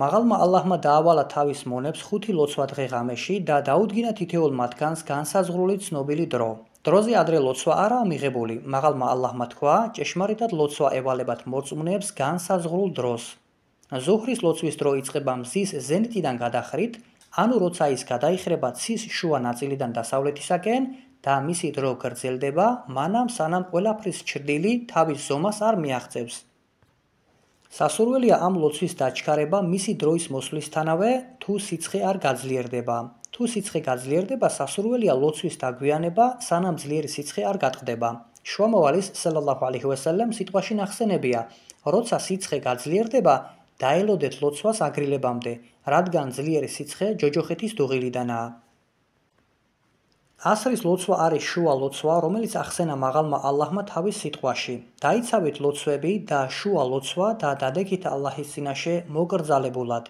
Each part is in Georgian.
მაღალმა ალლაჰმა დაავალა თავის მონებს ხუთი ლოცვა დღე ღამეში და დაუდგინა თითეულ მათგანს განსაზღვრული ცნობილი დრო. დროზე ადრე ლოცვა არაა მიღებული, მაღალმა ალლაჰმა თქვა, ჭეშმარიტად ლოცვა ევალებათ მოწმუნეებს განსაზღვრულ დროს. ზუჰრის ლოცვის დრო იწყება მზის ზენიტიდან გადახრით, ანუ როცა ის გადაიხრება ცის შუა ნაწილიდან დასავლეთისაკენ და მისი დრო გრძელდება, მანამ სანამ ყველაფრის ჩრდილი თავის ზომას არ მიაღწევს. სასურველია ამ ლოცვის დაჩქარება მისი დროის მოსვლისთანავე თუ სიცხე არ გაძლიერდება თუ სიცხე გაძლიერდება სასურველია ლოცვის დაგვიანება სანამ ძლიერი სიცხე არ გატყდება შუამავალის სალალაჰუ ალეიჰი ვასალამ სიტყვაში ნახსენებია როცა სიცხე გაძლიერდება დაელოდეთ ლოცვას აგრილებამდე რადგან ძლიერი სიცხე ჯოჯოხეთის დუღილიდანაა ასრის ლოცვა არის შუა ლოცვა, რომელიც ახსენა მაღალმა ალლაჰმა თავის სიტყვაში. დაიცავეთ ლოცვები და შუა ლოცვა და დადეგით ალლაჰის წინაშე მოგრძალებულად.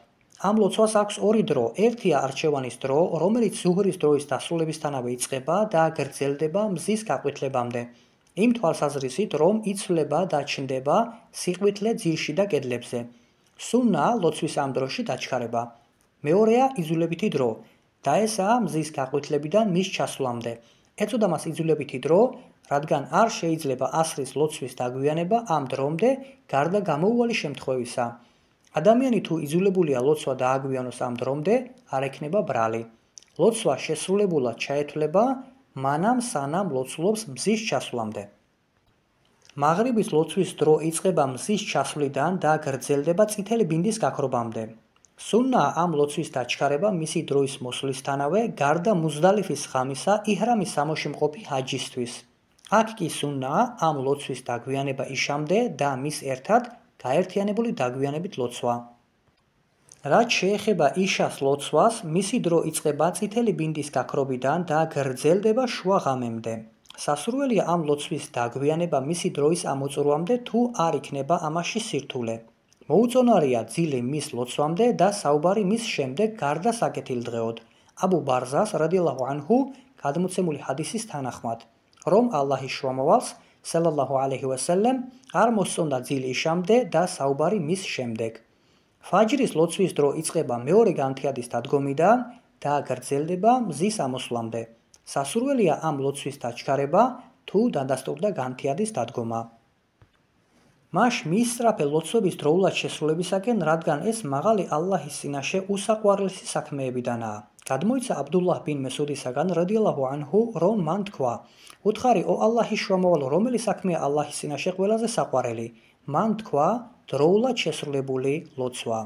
ამ ლოცვას აქვს ორი დრო: ერთია არჩევანის დრო, რომელიც ზუჰრის დროის დასრულებისთანავე იწყება და გრძელდება მზის გაკვეთლებამდე. იმ თვალსაზრისით, რომ იცვლება და ჩნდება სიყვითლე ძილში და კედლებზე. სუნა ლოცვის ამ დროში დაჩქარება. მეორეა იზულებითი დრო, და ესაა მზის გაყვეთლებიდან მის ჩასვლამდე. ეწოდა მას იძულებითი დრო, რადგან არ შეიძლება ასრის ლოცვის დაგვიანება ამ დრომდე გარდა გამოუვალი შემთხვევისა. ადამიანი თუ იძულებულია ლოცვა დააგვიანოს ამ დრომდე, არ ექნება ბრალი. ლოცვა შესრულებულად ჩაეთვლება მანამ სანამ ლოცულობს მზის ჩასვლამდე. მაღრიბის ლოცვის დრო იწყება მზის ჩასვლიდან და გრძელდება წითელი ბინდის გაქრობამდე. სუნნა ამ ლოცვის დაჩქარება მისი დროის მოსვლისთანავე გარდა მუზდალიფის ღამისა იჰრამის სამოში მყოფი ჰაჯისთვის. აქ კი სუნნა ამ ლოცვის დაგვიანება იშამდე და მის ერთად გაერთიანებული დაგვიანებით ლოცვა. რაც შეეხება იშას ლოცვას, მისი დრო იწყება წითელი ბინდის გაქრობიდან და გრძელდება შუა ღამემდე. სასურველია ამ ლოცვის დაგვიანება მისი დროის ამოწურვამდე თუ არ იქნება ამაში სირთულე. მოუწონარია ძილი მის ლოცვამდე და საუბარი მის შემდეგ გარდა საკეთილ დღეოდ. აბუ ბარზას რადიალაჰუ ანჰუ გადმოცემული ჰადისის თანახმად, რომ ალლაჰი შუამოვალს სალალლაჰუ ალეიჰი ვასალამ არ მოსწონდა ძილი შამდე და საუბარი მის შემდეგ. ფაჯრის ლოცვის დრო იწყება მეორე განთიადის დადგომიდან და გრძელდება მზის ამოსვლამდე. სასურველია ამ ლოცვის დაჩქარება თუ დადასტურდა განთიადის დადგომა. მაშ მისტრაფე ლოცვების დროულად შესრულებისაკენ, რადგან ეს მაღალი ალლაჰის წინაშე უსაყვარლესი საქმეებიდანაა. გადმოიცა აბდულაჰ ბინ მესუდისაგან რადიალაჰუ ანჰუ, რომ მან თქვა: "უთხარი, ო ალლაჰის შრომოვალო, რომელი საქმეა ალლაჰის წინაშე ყველაზე საყვარელი?" მან თქვა: "დროულად შესრულებული ლოცვა"